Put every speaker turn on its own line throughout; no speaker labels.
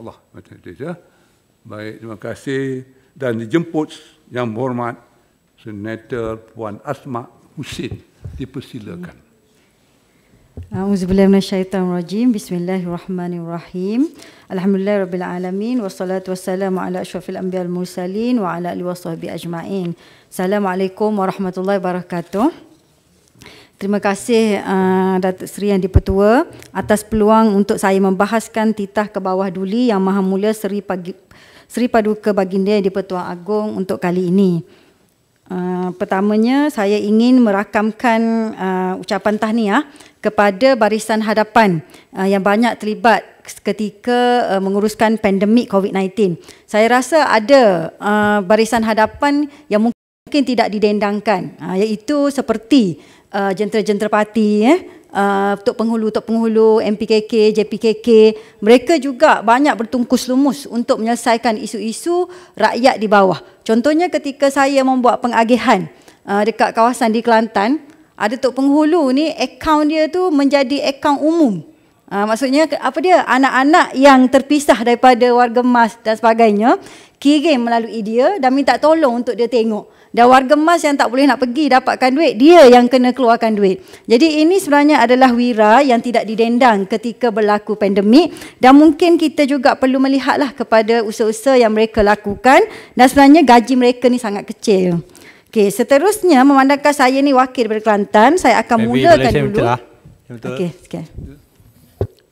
Allah macam itu ya. Baik, terima kasih dan dijemput yang berhormat Senator Puan Asma Husin dipersilakan.
A'udzu billahi rajim. Bismillahirrahmanirrahim. Alhamdulillah rabbil alamin wassalatu wassalamu ala asyrafil anbiya'il mursalin wa ala alihi washabbi ajmain. Assalamualaikum warahmatullahi wabarakatuh. Terima kasih uh, Datuk Seri Yang Dipertua atas peluang untuk saya membahaskan titah ke bawah duli Yang Maha Mulia Seri, Pagi, Seri Paduka Baginda Yang Dipertua Agong untuk kali ini. Uh, pertamanya saya ingin merakamkan uh, ucapan tahniah kepada barisan hadapan uh, yang banyak terlibat ketika uh, menguruskan pandemik COVID-19. Saya rasa ada uh, barisan hadapan yang mungkin tidak didendangkan uh, iaitu seperti uh, jentera-jentera parti eh uh, Tok Penghulu Tok Penghulu MPKK JPKK mereka juga banyak bertungkus lumus untuk menyelesaikan isu-isu rakyat di bawah contohnya ketika saya membuat pengagihan uh, dekat kawasan di Kelantan ada Tok Penghulu ni akaun dia tu menjadi akaun umum Uh, maksudnya apa dia? Anak-anak yang terpisah daripada warga emas dan sebagainya kirim melalui dia dan minta tolong untuk dia tengok. Dan warga emas yang tak boleh nak pergi dapatkan duit, dia yang kena keluarkan duit. Jadi ini sebenarnya adalah wira yang tidak didendang ketika berlaku pandemik dan mungkin kita juga perlu melihatlah kepada usaha-usaha yang mereka lakukan dan sebenarnya gaji mereka ni sangat kecil. Okey, seterusnya memandangkan saya ni wakil daripada Kelantan, saya akan Maybe mulakan Malaysia dulu. Betul lah. Okey, okey.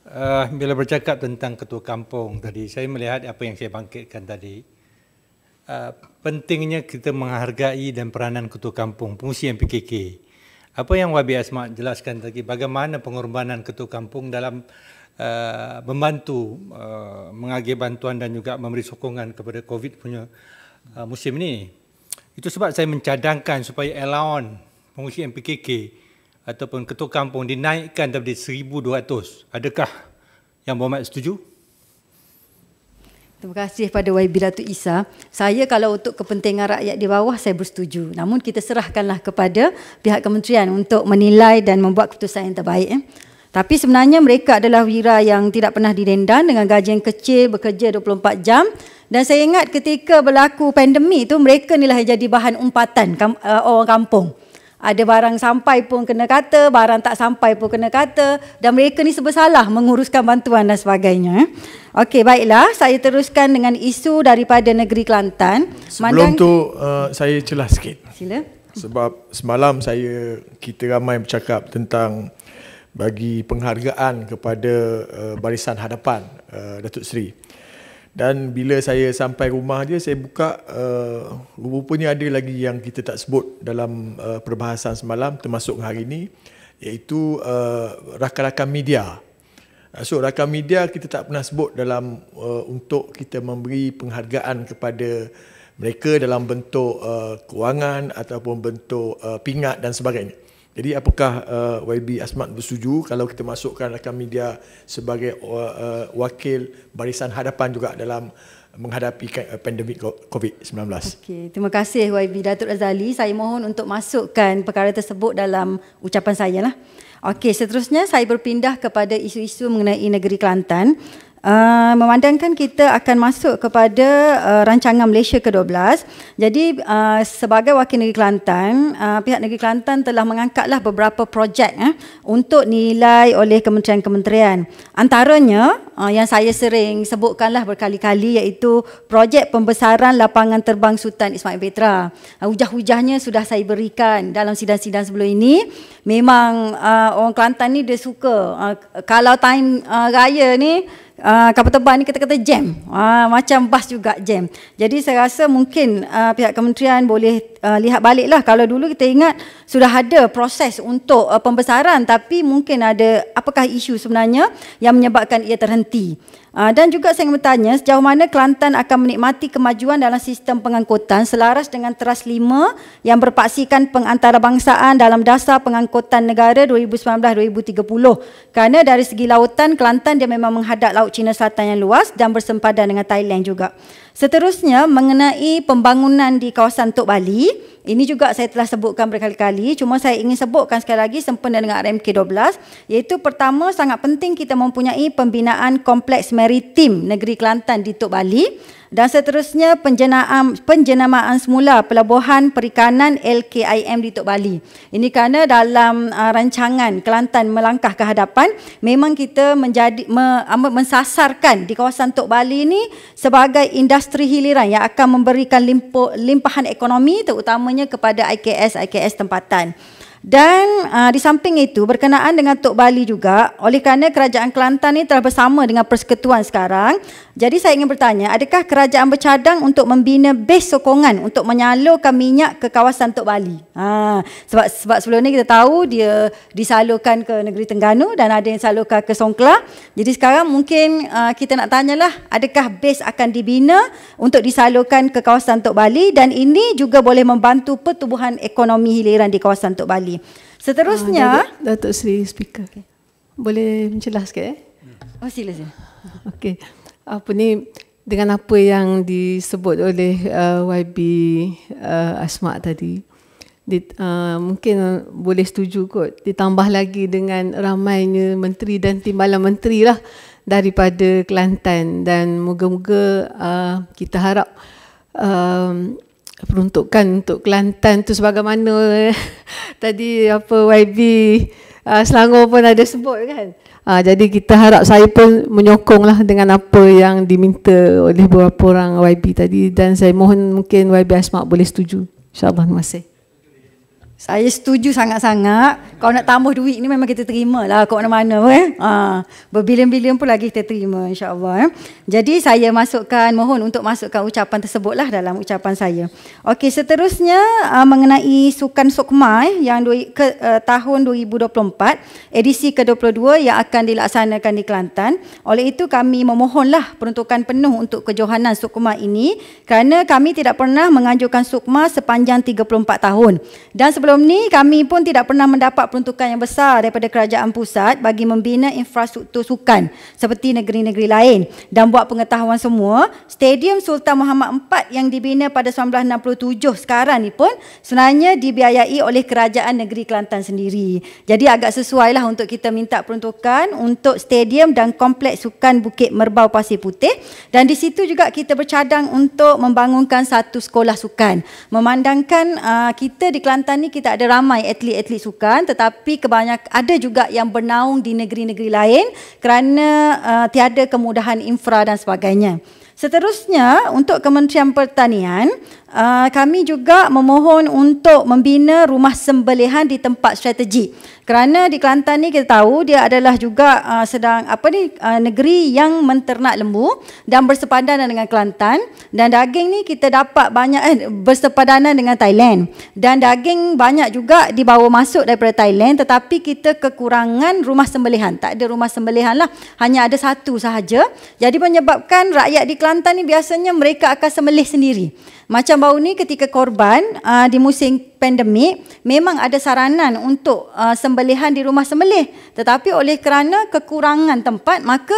Uh, bila bercakap tentang ketua kampung tadi, saya melihat apa yang saya bangkitkan tadi. Uh, pentingnya kita menghargai dan peranan ketua kampung, fungsi MPKK. Apa yang Wabi Asmat jelaskan tadi, bagaimana pengorbanan ketua kampung dalam uh, membantu uh, mengagih bantuan dan juga memberi sokongan kepada COVID punya uh, musim ini. Itu sebab saya mencadangkan supaya allowance pengungsi MPKK ataupun ketua kampung dinaikkan daripada 1200 adakah yang berhormat setuju
Terima kasih pada YB Datuk Isa. Saya kalau untuk kepentingan rakyat di bawah saya bersetuju. Namun kita serahkanlah kepada pihak kementerian untuk menilai dan membuat keputusan yang terbaik. Eh. Tapi sebenarnya mereka adalah wira yang tidak pernah didendang dengan gaji yang kecil, bekerja 24 jam. Dan saya ingat ketika berlaku pandemi itu mereka inilah yang jadi bahan umpatan eh, orang kampung ada barang sampai pun kena kata, barang tak sampai pun kena kata dan mereka ni sebesalah menguruskan bantuan dan sebagainya. Eh. Okey, baiklah. Saya teruskan dengan isu daripada negeri Kelantan. Sebelum Mandang... tu,
uh, saya celah sikit. Sila. Sebab semalam saya, kita ramai bercakap tentang bagi penghargaan kepada uh, barisan hadapan uh, Datuk Seri. Dan bila saya sampai rumah dia, saya buka, uh, rupanya ada lagi yang kita tak sebut dalam uh, perbahasan semalam, termasuk hari ini, iaitu uh, rakan-rakan media. So, rakan media kita tak pernah sebut dalam uh, untuk kita memberi penghargaan kepada mereka dalam bentuk uh, kewangan ataupun bentuk uh, pingat dan sebagainya. Jadi apakah uh, YB Asmat bersetuju kalau kita masukkan rakan media sebagai uh, uh, wakil barisan hadapan juga dalam menghadapi uh, pandemik COVID-19.
Okay, terima kasih YB Datuk Azali. Saya mohon untuk masukkan perkara tersebut dalam ucapan saya lah. Okay, seterusnya saya berpindah kepada isu-isu mengenai negeri Kelantan. Uh, memandangkan kita akan masuk kepada uh, rancangan Malaysia ke-12 jadi uh, sebagai wakil negeri Kelantan uh, pihak negeri Kelantan telah mengangkatlah beberapa projek eh, untuk nilai oleh kementerian-kementerian antaranya uh, yang saya sering sebutkanlah berkali-kali iaitu projek pembesaran lapangan terbang Sultan Ismail Petra uh, hujah-hujahnya uh, sudah saya berikan dalam sidang-sidang sebelum ini memang uh, orang Kelantan ni dia suka uh, kalau time uh, raya ni Uh, kapal terbang ni kita kata jam uh, macam bas juga jam jadi saya rasa mungkin uh, pihak kementerian boleh uh, lihat baliklah kalau dulu kita ingat sudah ada proses untuk uh, pembesaran tapi mungkin ada apakah isu sebenarnya yang menyebabkan ia terhenti. Uh, dan juga saya ingin bertanya sejauh mana Kelantan akan menikmati kemajuan dalam sistem pengangkutan selaras dengan teras Lima yang berpaksikan pengantarabangsaan dalam dasar pengangkutan negara 2019-2030. Kerana dari segi lautan Kelantan dia memang menghadap Laut Cina Selatan yang luas dan bersempadan dengan Thailand juga. Seterusnya mengenai pembangunan di kawasan Tok Bali, ini juga saya telah sebutkan berkali-kali, cuma saya ingin sebutkan sekali lagi sempena dengan RMK 12, iaitu pertama sangat penting kita mempunyai pembinaan kompleks maritim negeri Kelantan di Tok Bali dan seterusnya penjenamaan, penjenamaan semula pelabuhan perikanan LKIM di Tok Bali. Ini kerana dalam uh, rancangan Kelantan melangkah ke hadapan memang kita menjadi me, um, mensasarkan di kawasan Tok Bali ini sebagai industri hiliran yang akan memberikan limpo, limpahan ekonomi terutamanya kepada IKS IKS tempatan. Dan uh, di samping itu berkenaan dengan Tok Bali juga oleh kerana kerajaan Kelantan ini telah bersama dengan persekutuan sekarang jadi saya ingin bertanya, adakah kerajaan bercadang untuk membina base sokongan untuk menyalurkan minyak ke kawasan Tok Bali? Ha, sebab sebab sebelum ini kita tahu dia disalurkan ke negeri Terengganu dan ada yang disalurkan ke Songkla. Jadi sekarang mungkin uh, kita nak tanyalah, adakah base akan dibina untuk disalurkan ke kawasan Tok Bali dan ini juga boleh membantu pertumbuhan ekonomi hiliran di kawasan Tok Bali. Seterusnya, uh, Datuk, Datuk Seri Speaker. Okay. Boleh menjelaskan? eh? Oh sila sila. Okey apa ni dengan apa yang disebut oleh uh, YB uh, Asma tadi di, uh, mungkin boleh setuju kot ditambah lagi dengan ramainya menteri dan timbalan menteri lah daripada Kelantan dan moga-moga uh, kita harap uh, peruntukan untuk Kelantan tu sebagaimana tadi apa YB uh, Selangor pun ada sebut kan Uh, jadi kita harap saya pun menyokonglah dengan apa yang diminta oleh beberapa orang YB tadi dan saya mohon mungkin YB Asma boleh setuju. InsyaAllah. Terima kasih. Saya setuju sangat-sangat. Kalau nak tambah duit ni memang kita terima lah kat nak mana Eh? Ha, berbilion-bilion pun lagi kita terima insyaAllah. Eh? Jadi saya masukkan, mohon untuk masukkan ucapan tersebut lah dalam ucapan saya. Okey seterusnya uh, mengenai Sukan Sukma eh, yang du- ke, uh, tahun 2024 edisi ke-22 yang akan dilaksanakan di Kelantan. Oleh itu kami memohonlah peruntukan penuh untuk kejohanan Sukma ini kerana kami tidak pernah menganjurkan Sukma sepanjang 34 tahun. Dan sebelum sebelum ni kami pun tidak pernah mendapat peruntukan yang besar daripada kerajaan pusat bagi membina infrastruktur sukan seperti negeri-negeri lain dan buat pengetahuan semua Stadium Sultan Muhammad IV yang dibina pada 1967 sekarang ni pun sebenarnya dibiayai oleh kerajaan negeri Kelantan sendiri jadi agak sesuai lah untuk kita minta peruntukan untuk stadium dan kompleks sukan Bukit Merbau Pasir Putih dan di situ juga kita bercadang untuk membangunkan satu sekolah sukan memandangkan uh, kita di Kelantan ni kita tak ada ramai atlet-atlet sukan tetapi kebanyak ada juga yang bernaung di negeri-negeri lain kerana uh, tiada kemudahan infra dan sebagainya. Seterusnya untuk Kementerian Pertanian Ah, kami juga memohon untuk membina rumah sembelihan di tempat strategi. Kerana di Kelantan ni kita tahu dia adalah juga uh, sedang apa ni uh, negeri yang menternak lembu dan bersepadanan dengan Kelantan dan daging ni kita dapat banyak eh, bersepadanan dengan Thailand dan daging banyak juga dibawa masuk daripada Thailand tetapi kita kekurangan rumah sembelihan tak ada rumah sembelihan lah hanya ada satu sahaja jadi menyebabkan rakyat di Kelantan ni biasanya mereka akan sembelih sendiri. Macam baru ni ketika korban uh, di musim pandemik memang ada saranan untuk uh, sembelihan di rumah sembelih tetapi oleh kerana kekurangan tempat maka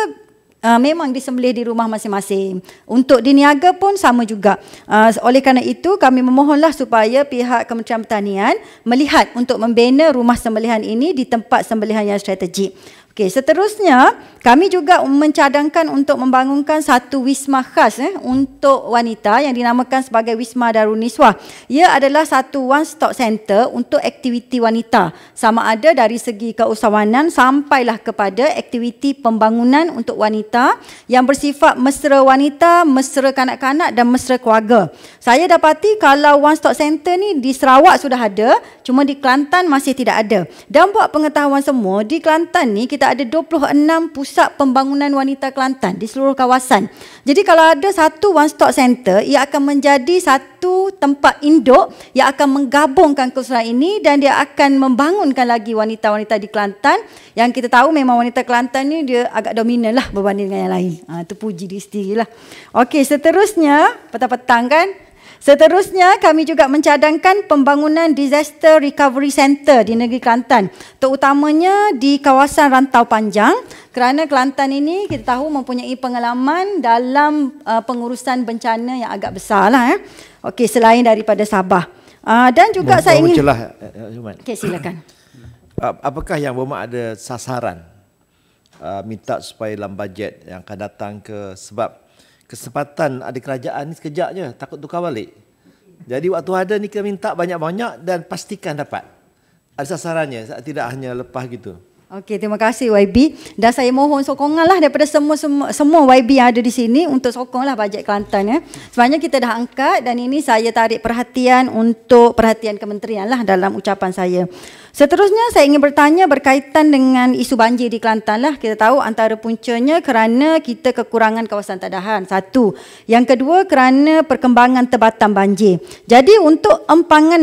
Uh, memang disembelih di rumah masing-masing. Untuk diniaga pun sama juga. Uh, oleh kerana itu kami memohonlah supaya pihak Kementerian Pertanian melihat untuk membina rumah sembelihan ini di tempat sembelihan yang strategik. Okey, seterusnya kami juga mencadangkan untuk membangunkan satu wisma khas eh, untuk wanita yang dinamakan sebagai Wisma Daruniswa. Ia adalah satu one stop center untuk aktiviti wanita sama ada dari segi keusahawanan sampailah kepada aktiviti pembangunan untuk wanita yang bersifat mesra wanita, mesra kanak-kanak dan mesra keluarga. Saya dapati kalau one stop center ni di Sarawak sudah ada, cuma di Kelantan masih tidak ada. Dan buat pengetahuan semua, di Kelantan ni kita kita ada 26 pusat pembangunan wanita Kelantan di seluruh kawasan. Jadi kalau ada satu one stop center, ia akan menjadi satu tempat induk yang akan menggabungkan kesusahan ini dan dia akan membangunkan lagi wanita-wanita di Kelantan. Yang kita tahu memang wanita Kelantan ni dia agak dominan lah berbanding dengan yang lain. Ha, ah, itu puji diri sendiri lah. Okey, seterusnya petang-petang kan, Seterusnya, kami juga mencadangkan pembangunan Disaster Recovery Center di negeri Kelantan, terutamanya di kawasan rantau panjang kerana Kelantan ini kita tahu mempunyai pengalaman dalam uh, pengurusan bencana yang agak besar. Lah, eh. okay, selain daripada Sabah. Uh, dan juga Bum, saya ingin... Celah,
eh, eh, eh, okay, silakan. Apakah yang Bumat ada sasaran uh, minta supaya dalam bajet yang akan datang ke sebab kesempatan ada kerajaan ni sekejap je takut tukar balik jadi waktu ada ni kita minta banyak-banyak dan pastikan dapat ada sasarannya tidak hanya lepas gitu Okey,
terima kasih YB. Dan saya mohon sokonganlah daripada semua semua semua YB yang ada di sini untuk sokonglah bajet Kelantan ya. Sebenarnya kita dah angkat dan ini saya tarik perhatian untuk perhatian kementerian lah dalam ucapan saya. Seterusnya saya ingin bertanya berkaitan dengan isu banjir di Kelantan lah. Kita tahu antara puncanya kerana kita kekurangan kawasan tadahan. Satu. Yang kedua kerana perkembangan tebatan banjir. Jadi untuk empangan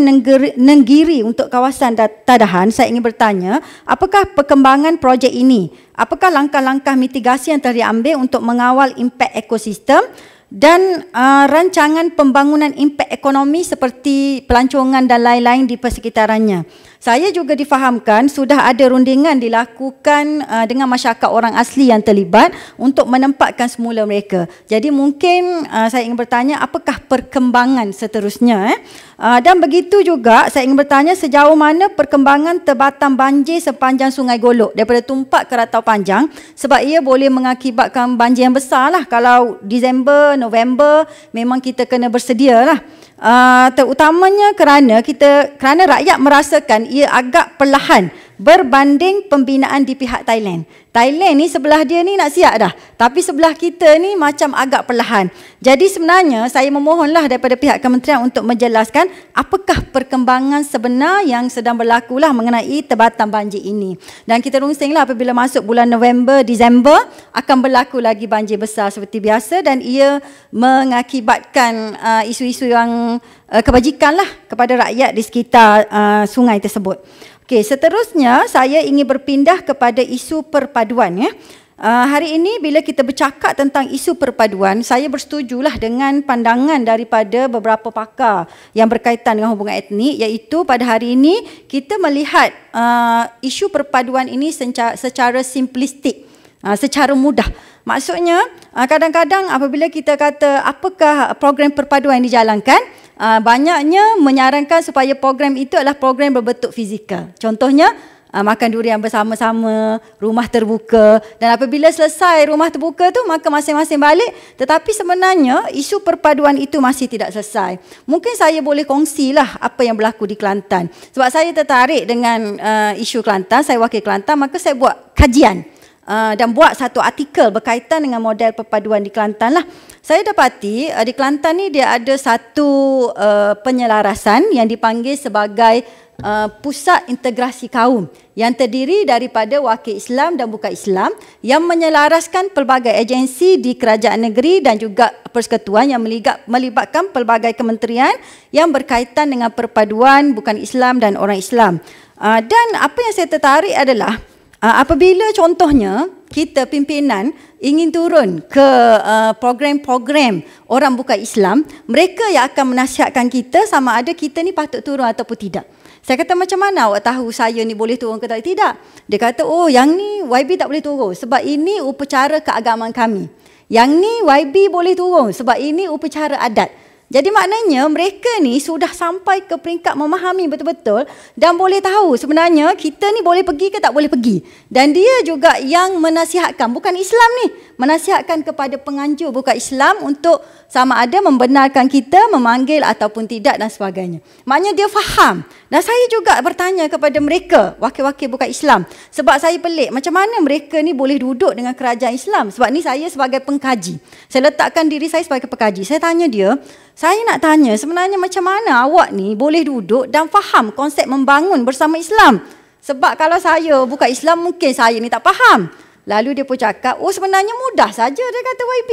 nenggiri untuk kawasan tadahan saya ingin bertanya apakah perkembangan projek ini? Apakah langkah-langkah mitigasi yang telah diambil untuk mengawal impak ekosistem dan uh, rancangan pembangunan impak ekonomi seperti pelancongan dan lain-lain di persekitarannya? Saya juga difahamkan sudah ada rundingan dilakukan uh, dengan masyarakat orang asli yang terlibat untuk menempatkan semula mereka. Jadi mungkin uh, saya ingin bertanya apakah perkembangan seterusnya eh? Ah, dan begitu juga saya ingin bertanya sejauh mana perkembangan tebatan banjir sepanjang Sungai Golok daripada tumpat ke ratau panjang sebab ia boleh mengakibatkan banjir yang besar lah kalau Disember, November memang kita kena bersedia lah. Uh, ah, terutamanya kerana kita kerana rakyat merasakan ia agak perlahan berbanding pembinaan di pihak Thailand. Thailand ni sebelah dia ni nak siap dah. Tapi sebelah kita ni macam agak perlahan. Jadi sebenarnya saya memohonlah daripada pihak kementerian untuk menjelaskan apakah perkembangan sebenar yang sedang berlakulah mengenai tebatan banjir ini. Dan kita rungsinglah apabila masuk bulan November, Disember akan berlaku lagi banjir besar seperti biasa dan ia mengakibatkan uh, isu-isu yang uh, kebajikanlah kepada rakyat di sekitar uh, sungai tersebut. Okey, seterusnya saya ingin berpindah kepada isu perpaduan ya. Uh, hari ini bila kita bercakap tentang isu perpaduan, saya bersetujulah dengan pandangan daripada beberapa pakar yang berkaitan dengan hubungan etnik iaitu pada hari ini kita melihat uh, isu perpaduan ini secara, secara simplistik, uh, secara mudah. Maksudnya, ah, kadang-kadang apabila kita kata apakah program perpaduan yang dijalankan, ah, banyaknya menyarankan supaya program itu adalah program berbentuk fizikal. Contohnya, ah, makan durian bersama-sama, rumah terbuka dan apabila selesai rumah terbuka tu maka masing-masing balik tetapi sebenarnya isu perpaduan itu masih tidak selesai. Mungkin saya boleh kongsilah apa yang berlaku di Kelantan. Sebab saya tertarik dengan uh, isu Kelantan, saya wakil Kelantan maka saya buat kajian. Ah, dan buat satu artikel berkaitan dengan model perpaduan di Kelantan lah. Saya dapati uh, di Kelantan ni dia ada satu uh, penyelarasan yang dipanggil sebagai uh, pusat integrasi kaum yang terdiri daripada wakil Islam dan bukan Islam yang menyelaraskan pelbagai agensi di kerajaan negeri dan juga persekutuan yang melibatkan pelbagai kementerian yang berkaitan dengan perpaduan bukan Islam dan orang Islam. Uh, dan apa yang saya tertarik adalah Ah, apabila contohnya kita pimpinan ingin turun ke ah, program-program orang buka Islam, mereka yang akan menasihatkan kita sama ada kita ni patut turun ataupun tidak. Saya kata macam mana awak tahu saya ni boleh turun ke tak? Tidak. Dia kata, oh yang ni YB tak boleh turun sebab ini upacara keagamaan kami. Yang ni YB boleh turun sebab ini upacara adat. Jadi maknanya mereka ni sudah sampai ke peringkat memahami betul-betul dan boleh tahu sebenarnya kita ni boleh pergi ke tak boleh pergi. Dan dia juga yang menasihatkan, bukan Islam ni, menasihatkan kepada penganjur bukan Islam untuk sama ada membenarkan kita, memanggil ataupun tidak dan sebagainya. Maknanya dia faham dan saya juga bertanya kepada mereka, wakil-wakil bukan Islam. Sebab saya pelik, macam mana mereka ni boleh duduk dengan kerajaan Islam? Sebab ni saya sebagai pengkaji. Saya letakkan diri saya sebagai pengkaji. Saya tanya dia, saya nak tanya sebenarnya macam mana awak ni boleh duduk dan faham konsep membangun bersama Islam? Sebab kalau saya bukan Islam, mungkin saya ni tak faham. Lalu dia pun cakap, oh sebenarnya mudah saja dia kata YB.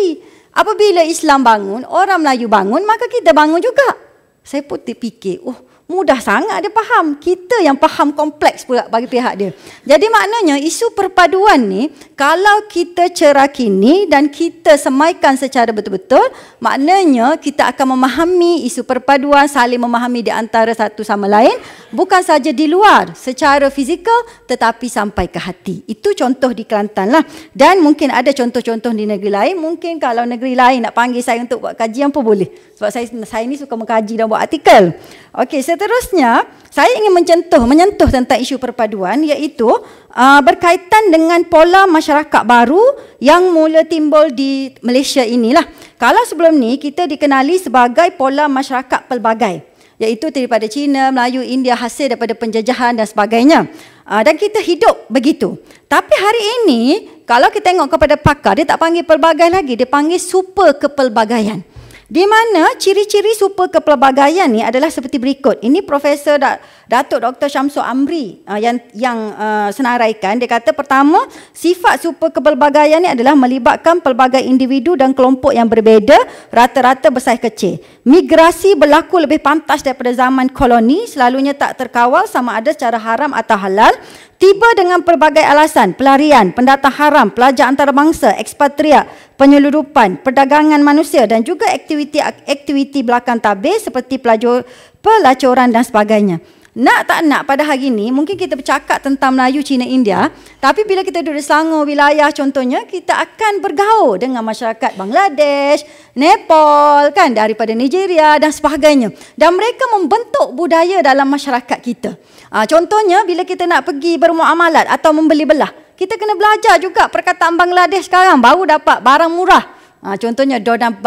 Apabila Islam bangun, orang Melayu bangun, maka kita bangun juga. Saya pun terfikir, oh Mudah sangat dia faham. Kita yang faham kompleks pula bagi pihak dia. Jadi maknanya isu perpaduan ni kalau kita cerakini dan kita semaikan secara betul-betul, maknanya kita akan memahami isu perpaduan, saling memahami di antara satu sama lain, bukan saja di luar secara fizikal tetapi sampai ke hati. Itu contoh di Kelantan lah. Dan mungkin ada contoh-contoh di negeri lain, mungkin kalau negeri lain nak panggil saya untuk buat kajian pun boleh. Sebab saya saya ni suka mengkaji dan buat artikel. Okey, seterusnya saya ingin mencentuh menyentuh tentang isu perpaduan iaitu uh, berkaitan dengan pola masyarakat baru yang mula timbul di Malaysia inilah. Kalau sebelum ni kita dikenali sebagai pola masyarakat pelbagai iaitu daripada Cina, Melayu, India hasil daripada penjajahan dan sebagainya. Uh, dan kita hidup begitu. Tapi hari ini kalau kita tengok kepada pakar dia tak panggil pelbagai lagi, dia panggil super kepelbagaian. Di mana ciri-ciri super kepelbagaian ni adalah seperti berikut. Ini Profesor Datuk Dr. Syamsul Amri uh, yang yang uh, senaraikan dia kata pertama sifat super kepelbagaian ini adalah melibatkan pelbagai individu dan kelompok yang berbeza rata-rata besar kecil. Migrasi berlaku lebih pantas daripada zaman koloni selalunya tak terkawal sama ada secara haram atau halal tiba dengan pelbagai alasan pelarian, pendatang haram, pelajar antarabangsa, ekspatria, penyeludupan, perdagangan manusia dan juga aktiviti-aktiviti belakang tabir seperti pelajar pelacuran dan sebagainya nak tak nak pada hari ini mungkin kita bercakap tentang Melayu Cina India tapi bila kita duduk di Selangor wilayah contohnya kita akan bergaul dengan masyarakat Bangladesh, Nepal kan daripada Nigeria dan sebagainya dan mereka membentuk budaya dalam masyarakat kita. Ah, contohnya bila kita nak pergi bermuamalat atau membeli belah kita kena belajar juga perkataan Bangladesh sekarang baru dapat barang murah. Ah, contohnya donut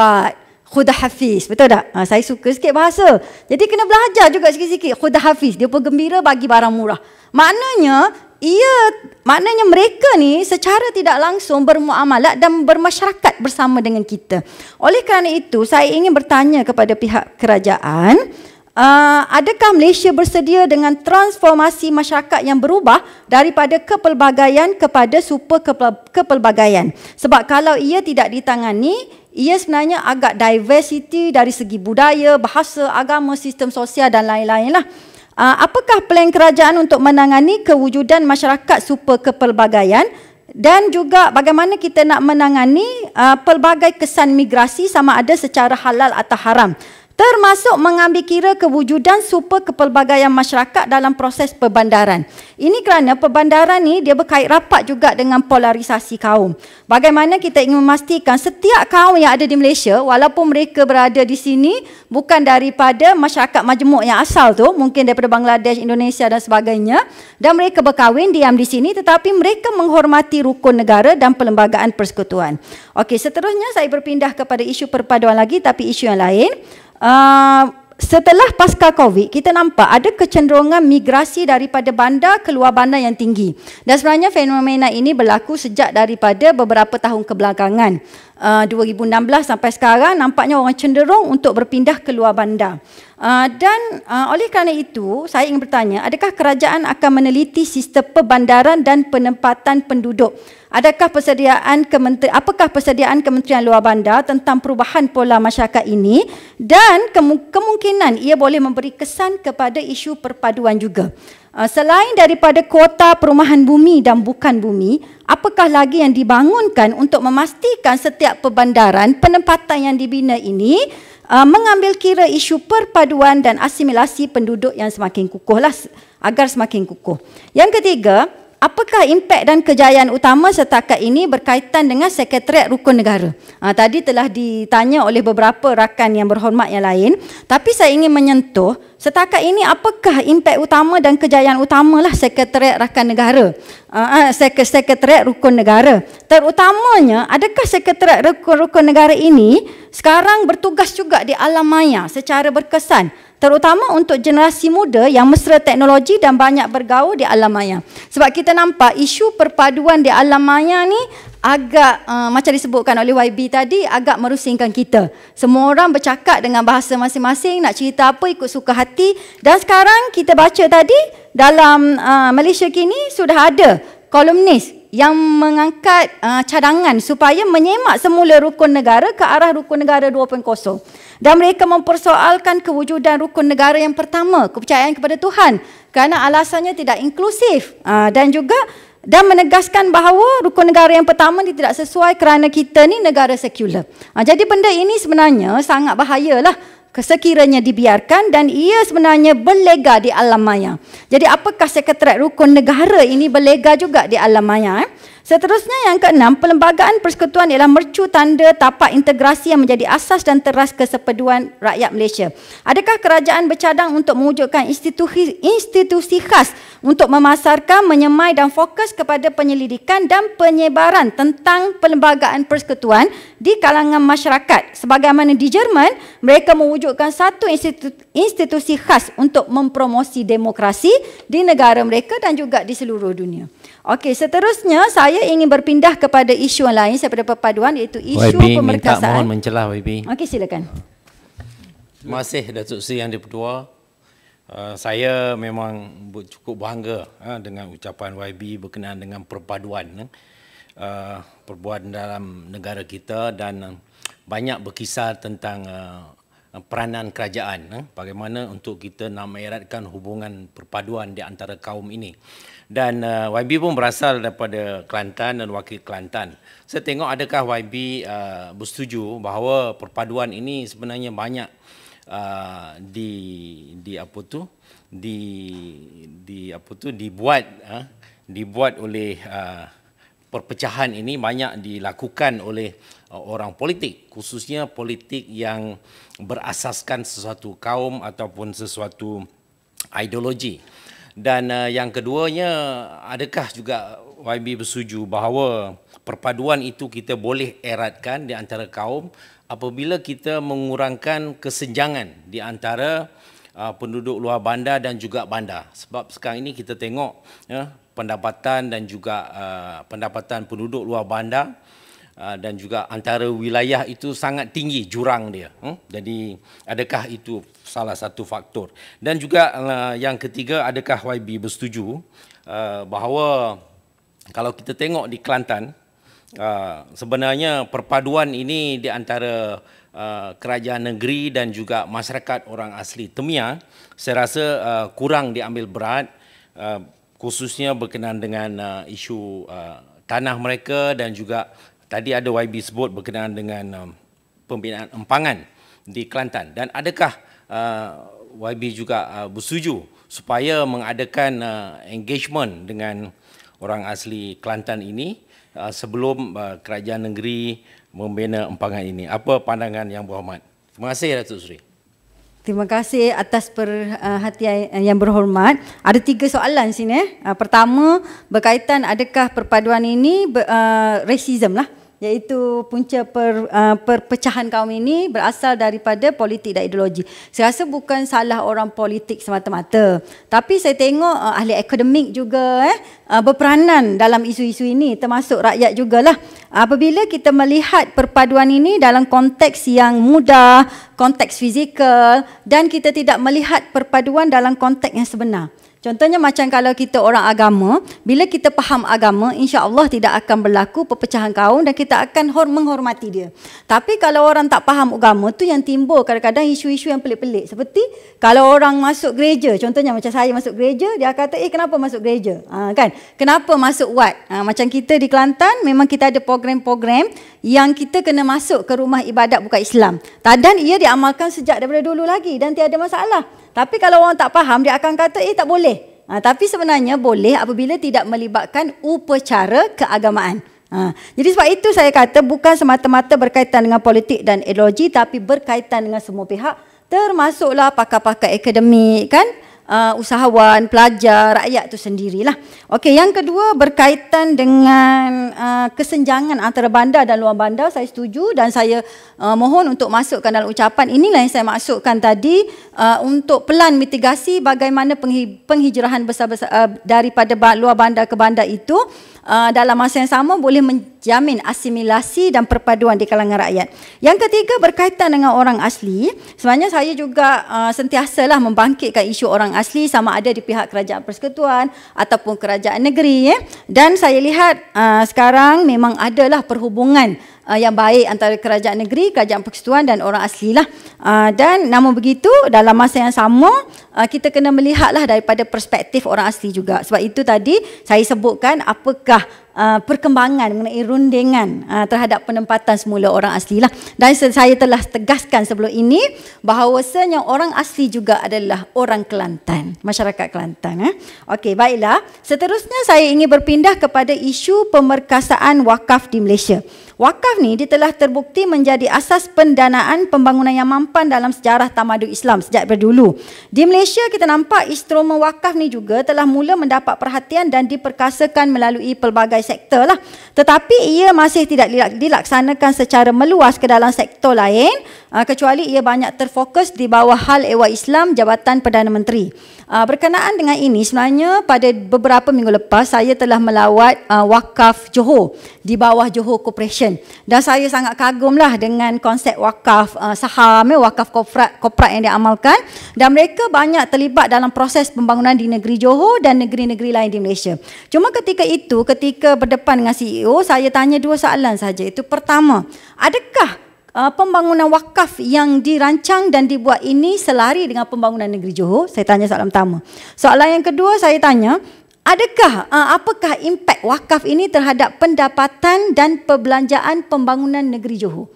Khuda Hafiz. Betul tak? Ha, saya suka sikit bahasa. Jadi kena belajar juga sikit-sikit. Khuda Hafiz. Dia pun gembira bagi barang murah. Maknanya, ia, maknanya mereka ni secara tidak langsung bermuamalat dan bermasyarakat bersama dengan kita. Oleh kerana itu, saya ingin bertanya kepada pihak kerajaan, uh, adakah Malaysia bersedia dengan transformasi masyarakat yang berubah daripada kepelbagaian kepada super kepelbagaian? Sebab kalau ia tidak ditangani, ia sebenarnya agak diversity dari segi budaya, bahasa, agama, sistem sosial dan lain-lain lah. Ah, apakah plan kerajaan untuk menangani kewujudan masyarakat super kepelbagaian dan juga bagaimana kita nak menangani ah, pelbagai kesan migrasi sama ada secara halal atau haram? termasuk mengambil kira kewujudan super kepelbagaian masyarakat dalam proses perbandaran. Ini kerana perbandaran ni dia berkait rapat juga dengan polarisasi kaum. Bagaimana kita ingin memastikan setiap kaum yang ada di Malaysia walaupun mereka berada di sini bukan daripada masyarakat majmuk yang asal tu, mungkin daripada Bangladesh, Indonesia dan sebagainya dan mereka berkahwin diam di sini tetapi mereka menghormati rukun negara dan perlembagaan persekutuan. Okey, seterusnya saya berpindah kepada isu perpaduan lagi tapi isu yang lain. Ah, setelah pasca COVID, kita nampak ada kecenderungan migrasi daripada bandar keluar bandar yang tinggi. Dan sebenarnya fenomena ini berlaku sejak daripada beberapa tahun kebelakangan. 2016 ah, sampai sekarang nampaknya orang cenderung untuk berpindah ke luar bandar. Ah, dan ah, oleh kerana itu, saya ingin bertanya, adakah kerajaan akan meneliti sistem perbandaran dan penempatan penduduk? Adakah persediaan kementerian, apakah persediaan kementerian luar bandar tentang perubahan pola masyarakat ini dan kemungkinan ia boleh memberi kesan kepada isu perpaduan juga? Uh, selain daripada kota perumahan bumi dan bukan bumi, apakah lagi yang dibangunkan untuk memastikan setiap perbandaran penempatan yang dibina ini uh, mengambil kira isu perpaduan dan asimilasi penduduk yang semakin kukuhlah agar semakin kukuh. Yang ketiga, apakah impak dan kejayaan utama setakat ini berkaitan dengan Sekretariat Rukun Negara? Ha, tadi telah ditanya oleh beberapa rakan yang berhormat yang lain, tapi saya ingin menyentuh setakat ini apakah impak utama dan kejayaan utamalah Sekretariat Rakan Negara, ha, Sekretariat Rukun Negara. Terutamanya, adakah Sekretariat Rukun, Rukun Negara ini sekarang bertugas juga di alam maya secara berkesan? terutama untuk generasi muda yang mesra teknologi dan banyak bergaul di alam maya. Sebab kita nampak isu perpaduan di alam maya ni agak uh, macam disebutkan oleh YB tadi agak merusingkan kita. Semua orang bercakap dengan bahasa masing-masing nak cerita apa ikut suka hati dan sekarang kita baca tadi dalam uh, Malaysia kini sudah ada kolumnis yang mengangkat uh, cadangan supaya menyemak semula rukun negara ke arah rukun negara 2.0 dan mereka mempersoalkan kewujudan rukun negara yang pertama kepercayaan kepada Tuhan kerana alasannya tidak inklusif uh, dan juga dan menegaskan bahawa rukun negara yang pertama ini tidak sesuai kerana kita ni negara sekular. Uh, jadi benda ini sebenarnya sangat bahayalah sekiranya dibiarkan dan ia sebenarnya berlega di alam maya. Jadi apakah sekretariat rukun negara ini berlega juga di alam maya? Eh? Seterusnya yang keenam, perlembagaan persekutuan ialah mercu tanda tapak integrasi yang menjadi asas dan teras kesepaduan rakyat Malaysia. Adakah kerajaan bercadang untuk mewujudkan institusi, institusi khas untuk memasarkan, menyemai dan fokus kepada penyelidikan dan penyebaran tentang perlembagaan persekutuan di kalangan masyarakat? Sebagaimana di Jerman, mereka mewujudkan satu institu, institusi khas untuk mempromosi demokrasi di negara mereka dan juga di seluruh dunia. Okey, seterusnya saya ingin berpindah kepada isu yang lain daripada perpaduan iaitu isu YB, pemerkasaan. minta mohon mencelah YB. Okey, silakan.
Terima kasih Datuk Seri Yang di Uh, saya memang cukup bangga uh, dengan ucapan YB berkenaan dengan perpaduan uh, perbuatan dalam negara kita dan uh, banyak berkisar tentang uh, peranan kerajaan uh. bagaimana untuk kita nak meratkan hubungan perpaduan di antara kaum ini dan uh, YB pun berasal daripada Kelantan dan wakil Kelantan. Saya tengok adakah YB uh, bersetuju bahawa perpaduan ini sebenarnya banyak uh, di di apa tu di di apa tu dibuat uh, dibuat oleh uh, perpecahan ini banyak dilakukan oleh uh, orang politik khususnya politik yang berasaskan sesuatu kaum ataupun sesuatu ideologi. Dan uh, yang keduanya, adakah juga YB bersuju bahawa perpaduan itu kita boleh eratkan di antara kaum apabila kita mengurangkan kesenjangan di antara uh, penduduk luar bandar dan juga bandar. Sebab sekarang ini kita tengok ya, pendapatan dan juga uh, pendapatan penduduk luar bandar Ah, dan juga antara wilayah itu sangat tinggi jurang dia. Hmm? Jadi adakah itu salah satu faktor? Dan juga ah, yang ketiga adakah YB bersetuju ah, bahawa kalau kita tengok di Kelantan sebenarnya perpaduan ini di antara kerajaan negeri dan juga masyarakat orang asli Temia saya rasa kurang diambil berat khususnya berkenaan dengan isu tanah mereka dan juga Tadi ada YB sebut berkenaan dengan um, pembinaan empangan di Kelantan dan adakah uh, YB juga uh, bersetuju supaya mengadakan uh, engagement dengan orang asli Kelantan ini uh, sebelum uh, kerajaan negeri membina empangan ini. Apa pandangan yang berhormat? Terima kasih Datuk Suri.
Terima kasih atas perhatian uh, yang berhormat. Ada tiga soalan sini. Eh. Uh, pertama, berkaitan adakah perpaduan ini uh, racism lah iaitu punca per, uh, perpecahan kaum ini berasal daripada politik dan ideologi. Saya rasa bukan salah orang politik semata-mata. Tapi saya tengok uh, ahli akademik juga eh, uh, berperanan dalam isu-isu ini termasuk rakyat juga jugalah. Apabila kita melihat perpaduan ini dalam konteks yang mudah, konteks fizikal dan kita tidak melihat perpaduan dalam konteks yang sebenar. Contohnya macam kalau kita orang agama, bila kita faham agama, insya Allah tidak akan berlaku perpecahan kaum dan kita akan menghormati dia. Tapi kalau orang tak faham agama tu yang timbul kadang-kadang isu-isu yang pelik-pelik. Seperti kalau orang masuk gereja, contohnya macam saya masuk gereja, dia kata, eh kenapa masuk gereja? Ha, kan? Kenapa masuk what? Ha, macam kita di Kelantan, memang kita ada program-program yang kita kena masuk ke rumah ibadat bukan Islam. Dan ia diamalkan sejak daripada dulu lagi dan tiada masalah. Tapi kalau orang tak faham, dia akan kata, eh tak boleh. Ha, tapi sebenarnya boleh apabila tidak melibatkan upacara keagamaan. Ha, jadi sebab itu saya kata bukan semata-mata berkaitan dengan politik dan ideologi tapi berkaitan dengan semua pihak termasuklah pakar-pakar akademik kan uh, usahawan, pelajar, rakyat itu sendirilah. Okey, yang kedua berkaitan dengan uh, kesenjangan antara bandar dan luar bandar, saya setuju dan saya uh, mohon untuk masukkan dalam ucapan inilah yang saya masukkan tadi uh, untuk pelan mitigasi bagaimana penghijrahan besar-besar uh, daripada luar bandar ke bandar itu uh, dalam masa yang sama boleh menjamin asimilasi dan perpaduan di kalangan rakyat. Yang ketiga berkaitan dengan orang asli, sebenarnya saya juga uh, sentiasalah membangkitkan isu orang asli sama ada di pihak kerajaan persekutuan ataupun kerajaan negeri ya. Dan saya lihat uh, sekarang memang adalah perhubungan uh, yang baik antara kerajaan negeri, kerajaan persekutuan dan orang aslilah. Uh, dan namun begitu dalam masa yang sama uh, kita kena melihatlah daripada perspektif orang asli juga. Sebab itu tadi saya sebutkan apakah Uh, perkembangan mengenai rundingan uh, terhadap penempatan semula orang asli lah. Dan saya telah tegaskan sebelum ini bahawasanya orang asli juga adalah orang Kelantan, masyarakat Kelantan. Eh? Okey, baiklah. Seterusnya saya ingin berpindah kepada isu pemerkasaan wakaf di Malaysia. Wakaf ni dia telah terbukti menjadi asas pendanaan pembangunan yang mampan dalam sejarah tamadun Islam sejak berdulu. Di Malaysia kita nampak instrumen wakaf ni juga telah mula mendapat perhatian dan diperkasakan melalui pelbagai sektor lah. Tetapi ia masih tidak dilaksanakan secara meluas ke dalam sektor lain Ah, kecuali ia banyak terfokus di bawah hal Ewa Islam Jabatan Perdana Menteri. Ah, berkenaan dengan ini, sebenarnya pada beberapa minggu lepas saya telah melawat ah, wakaf Johor di bawah Johor Corporation dan saya sangat kagumlah dengan konsep wakaf saham, eh, wakaf korporat, korporat yang diamalkan dan mereka banyak terlibat dalam proses pembangunan di negeri Johor dan negeri-negeri lain di Malaysia. Cuma ketika itu, ketika berdepan dengan CEO, saya tanya dua soalan saja. Itu pertama, adakah uh, pembangunan wakaf yang dirancang dan dibuat ini selari dengan pembangunan negeri Johor? Saya tanya soalan pertama. Soalan yang kedua saya tanya, adakah uh, apakah impak wakaf ini terhadap pendapatan dan perbelanjaan pembangunan negeri Johor?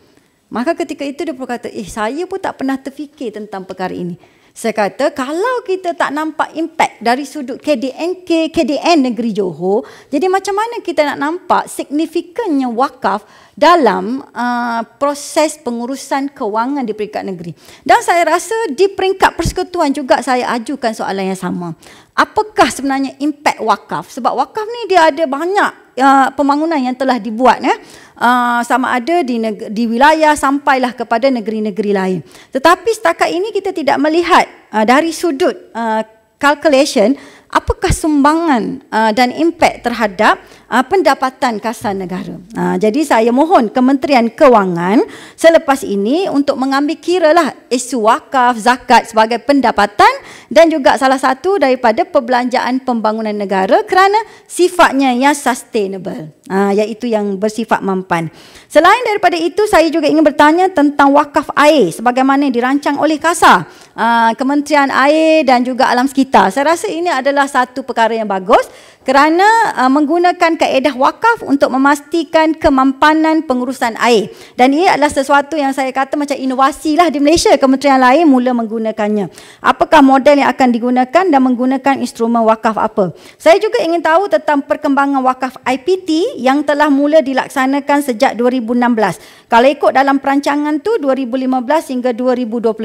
Maka ketika itu dia berkata, eh saya pun tak pernah terfikir tentang perkara ini. Saya kata kalau kita tak nampak impact dari sudut KDNK, KDN Negeri Johor, jadi macam mana kita nak nampak signifikannya wakaf dalam uh, proses pengurusan kewangan di peringkat negeri. Dan saya rasa di peringkat persekutuan juga saya ajukan soalan yang sama apakah sebenarnya impak wakaf sebab wakaf ni dia ada banyak uh, pembangunan yang telah dibuat ya uh, sama ada di neg- di wilayah sampailah kepada negeri-negeri lain tetapi setakat ini kita tidak melihat uh, dari sudut uh, calculation apakah sumbangan uh, dan impak terhadap uh, pendapatan kasar negara. Uh, jadi saya mohon Kementerian Kewangan selepas ini untuk mengambil kira lah isu wakaf, zakat sebagai pendapatan dan juga salah satu daripada perbelanjaan pembangunan negara kerana sifatnya yang sustainable uh, iaitu yang bersifat mampan. Selain daripada itu saya juga ingin bertanya tentang wakaf air sebagaimana dirancang oleh kasar uh, Kementerian Air dan juga Alam Sekitar. Saya rasa ini adalah adalah satu perkara yang bagus kerana uh, menggunakan kaedah wakaf untuk memastikan kemampanan pengurusan air. Dan ia adalah sesuatu yang saya kata macam inovasi lah di Malaysia. Kementerian lain mula menggunakannya. Apakah model yang akan digunakan dan menggunakan instrumen wakaf apa? Saya juga ingin tahu tentang perkembangan wakaf IPT yang telah mula dilaksanakan sejak 2016. Kalau ikut dalam perancangan tu 2015 hingga 2025.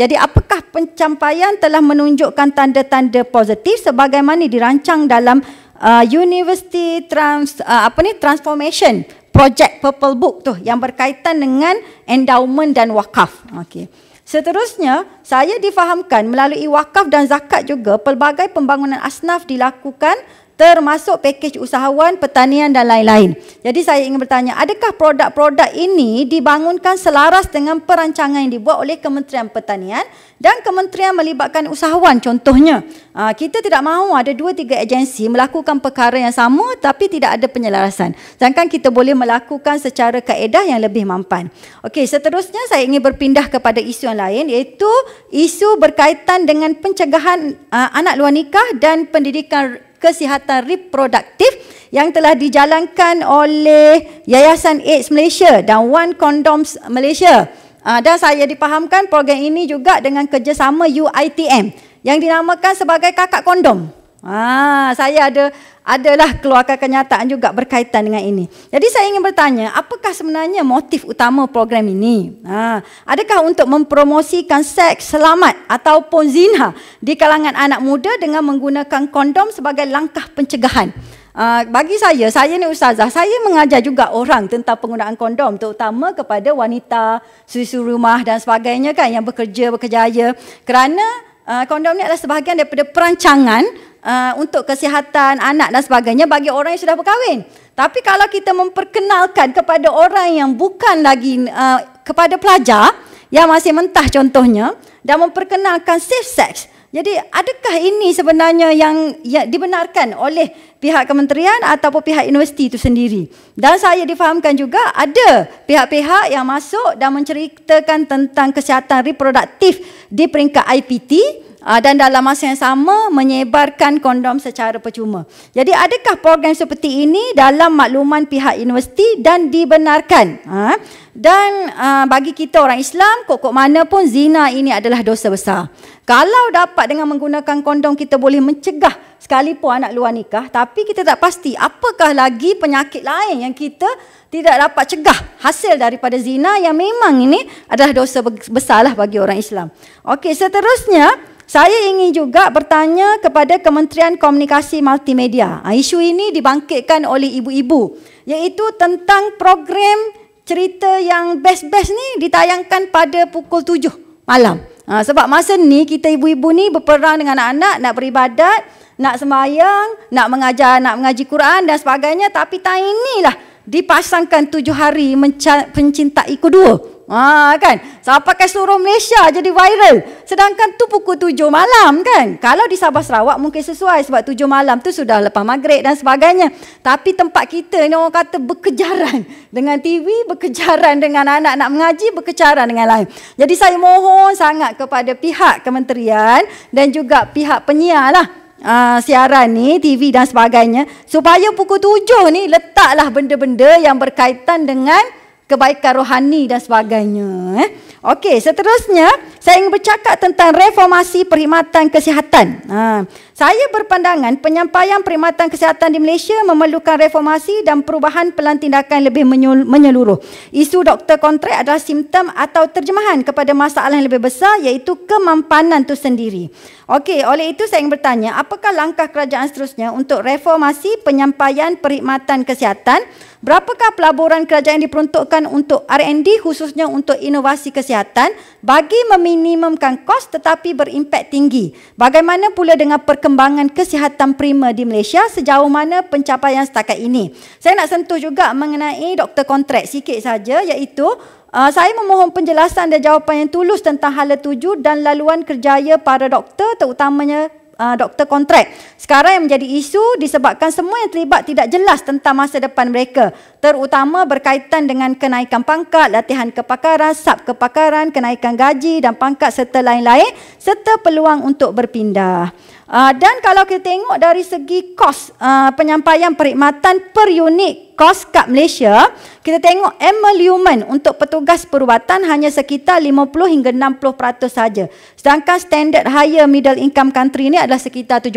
Jadi apakah pencapaian telah menunjukkan tanda-tanda positif sebagaimana dirancang dalam dalam uh, university trans uh, apa ni transformation project purple book tu yang berkaitan dengan endowment dan wakaf. Okey. Seterusnya, saya difahamkan melalui wakaf dan zakat juga pelbagai pembangunan asnaf dilakukan termasuk pakej usahawan, pertanian dan lain-lain. Jadi saya ingin bertanya, adakah produk-produk ini dibangunkan selaras dengan perancangan yang dibuat oleh Kementerian Pertanian dan Kementerian melibatkan usahawan contohnya? Ah, kita tidak mahu ada dua tiga agensi melakukan perkara yang sama tapi tidak ada penyelarasan. Sedangkan kita boleh melakukan secara kaedah yang lebih mampan. Okey, seterusnya saya ingin berpindah kepada isu yang lain iaitu isu berkaitan dengan pencegahan ah, anak luar nikah dan pendidikan kesihatan reproduktif yang telah dijalankan oleh Yayasan AIDS Malaysia dan One Condoms Malaysia. Ah, dan saya dipahamkan program ini juga dengan kerjasama UITM yang dinamakan sebagai kakak kondom. Ah, saya ada adalah keluarkan kenyataan juga berkaitan dengan ini. Jadi saya ingin bertanya, apakah sebenarnya motif utama program ini? Ah, adakah untuk mempromosikan seks selamat ataupun zina di kalangan anak muda dengan menggunakan kondom sebagai langkah pencegahan? Uh, bagi saya, saya ni ustazah, saya mengajar juga orang tentang penggunaan kondom terutama kepada wanita, suri-suri rumah dan sebagainya kan yang bekerja, bekerjaya kerana Uh, kondom ni adalah sebahagian daripada perancangan uh, untuk kesihatan anak dan sebagainya bagi orang yang sudah berkahwin. Tapi kalau kita memperkenalkan kepada orang yang bukan lagi uh, kepada pelajar yang masih mentah contohnya dan memperkenalkan safe sex jadi adakah ini sebenarnya yang, yang dibenarkan oleh pihak kementerian ataupun pihak universiti itu sendiri? Dan saya difahamkan juga ada pihak-pihak yang masuk dan menceritakan tentang kesihatan reproduktif di peringkat IPT uh, dan dalam masa yang sama menyebarkan kondom secara percuma. Jadi adakah program seperti ini dalam makluman pihak universiti dan dibenarkan? Uh, dan uh, bagi kita orang Islam, kok-kok mana pun zina ini adalah dosa besar. Kalau dapat dengan menggunakan kondom kita boleh mencegah sekalipun anak luar nikah, tapi kita tak pasti apakah lagi penyakit lain yang kita tidak dapat cegah hasil daripada zina yang memang ini adalah dosa besarlah bagi orang Islam. Okey, seterusnya so saya ingin juga bertanya kepada Kementerian Komunikasi Multimedia. Ha, isu ini dibangkitkan oleh ibu-ibu iaitu tentang program cerita yang best-best ni ditayangkan pada pukul 7 malam. Ha, sebab masa ni kita ibu-ibu ni berperang dengan anak-anak nak beribadat, nak sembahyang, nak mengajar, nak mengaji Quran dan sebagainya tapi time inilah dipasangkan tujuh hari mencintai kedua. Ha, kan? Sampai seluruh Malaysia jadi viral. Sedangkan tu pukul tujuh malam kan? Kalau di Sabah Sarawak mungkin sesuai sebab tujuh malam tu sudah lepas maghrib dan sebagainya. Tapi tempat kita ni orang kata berkejaran dengan TV, berkejaran dengan anak nak mengaji, berkejaran dengan lain. Jadi saya mohon sangat kepada pihak kementerian dan juga pihak penyiar lah uh, siaran ni, TV dan sebagainya, supaya pukul tujuh ni letaklah benda-benda yang berkaitan dengan kebaikan rohani dan sebagainya. Eh? Okey, seterusnya, saya ingin bercakap tentang reformasi perkhidmatan kesihatan. Ha. Saya berpandangan penyampaian perkhidmatan kesihatan di Malaysia memerlukan reformasi dan perubahan pelan tindakan lebih menyeluruh. Isu doktor kontrak adalah simptom atau terjemahan kepada masalah yang lebih besar iaitu kemampanan itu sendiri. Okey, oleh itu saya ingin bertanya, apakah langkah kerajaan seterusnya untuk reformasi penyampaian perkhidmatan kesihatan? Berapakah pelaburan kerajaan diperuntukkan untuk R&D khususnya untuk inovasi kesihatan bagi memin- meminimumkan kos tetapi berimpak tinggi. Bagaimana pula dengan perkembangan kesihatan prima di Malaysia sejauh mana pencapaian setakat ini? Saya nak sentuh juga mengenai doktor kontrak sikit saja iaitu Uh, saya memohon penjelasan dan jawapan yang tulus tentang hala tuju dan laluan kerjaya para doktor terutamanya uh, doktor kontrak. Sekarang yang menjadi isu disebabkan semua yang terlibat tidak jelas tentang masa depan mereka. Terutama berkaitan dengan kenaikan pangkat, latihan kepakaran, sub kepakaran, kenaikan gaji dan pangkat serta lain-lain serta peluang untuk berpindah. Uh, dan kalau kita tengok dari segi kos uh, penyampaian perkhidmatan per unit kos kat Malaysia, kita tengok emolument untuk petugas perubatan hanya sekitar 50 hingga 60% saja. Sedangkan standard higher middle income country ini adalah sekitar 70%.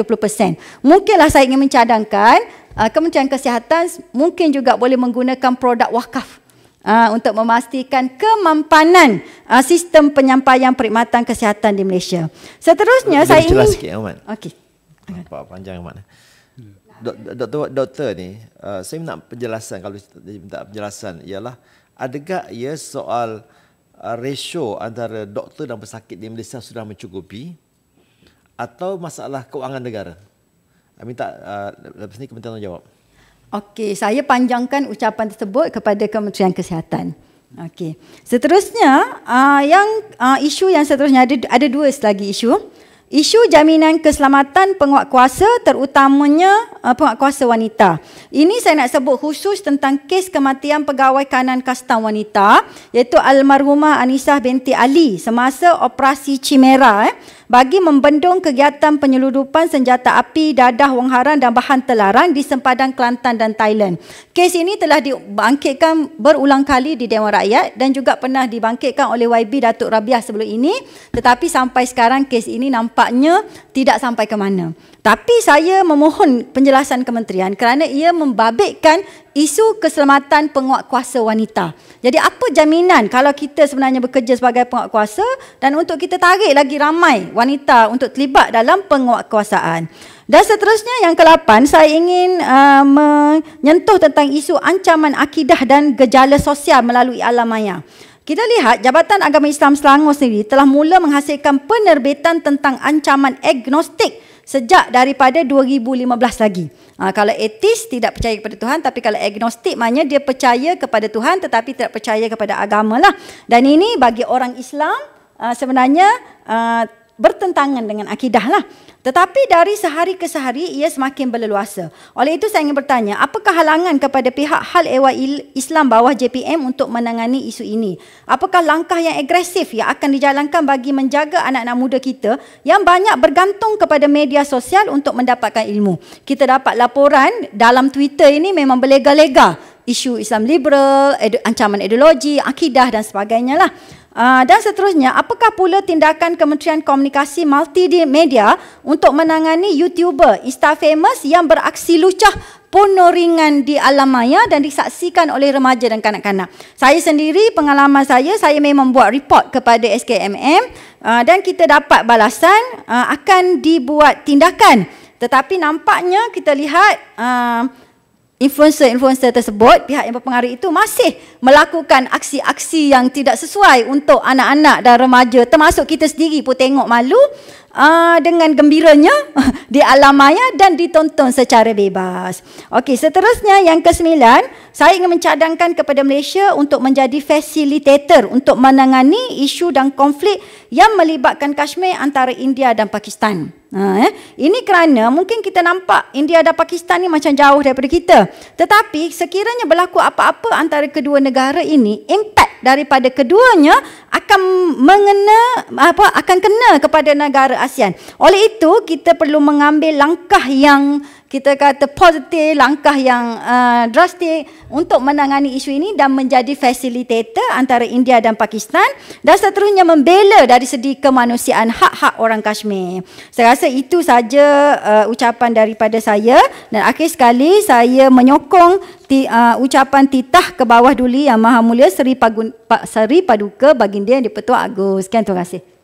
Mungkinlah saya ingin mencadangkan uh, Kementerian Kesihatan mungkin juga boleh menggunakan produk wakaf uh, untuk memastikan kemampanan uh, sistem penyampaian perkhidmatan kesihatan di Malaysia. Seterusnya Lebih saya ingin... Lebih jelas sikit, Ahmad. Okey.
Panjang, Ahmad. Okay doktor doktor ni uh, saya minta penjelasan kalau minta penjelasan ialah adakah ia ya soal uh, ratio antara doktor dan pesakit di Malaysia sudah mencukupi atau masalah kewangan negara saya minta uh, lepas ni kementerian jawab
okey saya panjangkan ucapan tersebut kepada kementerian kesihatan okey seterusnya uh, yang uh, isu yang seterusnya ada ada dua lagi isu isu jaminan keselamatan penguat terutamanya uh, eh, penguat wanita. Ini saya nak sebut khusus tentang kes kematian pegawai kanan kastam wanita iaitu almarhumah Anisah binti Ali semasa operasi Chimera eh bagi membendung kegiatan penyeludupan senjata api, dadah wang haram dan bahan terlarang di sempadan Kelantan dan Thailand. Kes ini telah dibangkitkan berulang kali di Dewan Rakyat dan juga pernah dibangkitkan oleh YB Datuk Rabiah sebelum ini tetapi sampai sekarang kes ini nampaknya tidak sampai ke mana. Tapi saya memohon penjelasan kementerian kerana ia membabitkan isu keselamatan penguatkuasa wanita. Jadi apa jaminan kalau kita sebenarnya bekerja sebagai penguatkuasa dan untuk kita tarik lagi ramai wanita untuk terlibat dalam penguatkuasaan. Dan seterusnya yang ke-8 saya ingin uh, menyentuh tentang isu ancaman akidah dan gejala sosial melalui alam maya. Kita lihat Jabatan Agama Islam Selangor sendiri telah mula menghasilkan penerbitan tentang ancaman agnostik sejak daripada 2015 lagi. Ha, kalau etis tidak percaya kepada Tuhan tapi kalau agnostik maknanya dia percaya kepada Tuhan tetapi tidak percaya kepada agama lah. Dan ini bagi orang Islam ha, sebenarnya ha, bertentangan dengan akidah lah. Tetapi dari sehari ke sehari ia semakin berleluasa. Oleh itu saya ingin bertanya, apakah halangan kepada pihak hal ehwal Islam bawah JPM untuk menangani isu ini? Apakah langkah yang agresif yang akan dijalankan bagi menjaga anak-anak muda kita yang banyak bergantung kepada media sosial untuk mendapatkan ilmu? Kita dapat laporan dalam Twitter ini memang berlega-lega isu Islam liberal, edu, ancaman ideologi, akidah dan sebagainya lah. Uh, dan seterusnya, apakah pula tindakan Kementerian Komunikasi Multimedia untuk menangani YouTuber Insta Famous yang beraksi lucah ringan di alam maya dan disaksikan oleh remaja dan kanak-kanak. Saya sendiri, pengalaman saya, saya memang buat report kepada SKMM uh, ah, dan kita dapat balasan uh, akan dibuat tindakan. Tetapi nampaknya kita lihat uh, influencer-influencer tersebut, pihak yang berpengaruh itu masih melakukan aksi-aksi yang tidak sesuai untuk anak-anak dan remaja termasuk kita sendiri pun tengok malu uh, dengan gembiranya di alam maya dan ditonton secara bebas. Okey, seterusnya yang kesembilan, saya ingin mencadangkan kepada Malaysia untuk menjadi facilitator untuk menangani isu dan konflik yang melibatkan Kashmir antara India dan Pakistan. Ha, eh? Ini kerana mungkin kita nampak India dan Pakistan ni macam jauh daripada kita. Tetapi sekiranya berlaku apa-apa antara kedua negara ini, impact daripada keduanya akan mengena apa akan kena kepada negara ASEAN. Oleh itu kita perlu mengambil langkah yang kita kata positif langkah yang uh, drastik untuk menangani isu ini dan menjadi fasilitator antara India dan Pakistan dan seterusnya membela dari segi kemanusiaan hak-hak orang Kashmir. Saya rasa itu saja uh, ucapan daripada saya dan akhir sekali saya menyokong ti, uh, ucapan titah ke bawah duli Yang Maha Mulia Seri, Pagun, Pak, Seri Paduka Baginda yang Dipertua Agus. Sekian terima kasih.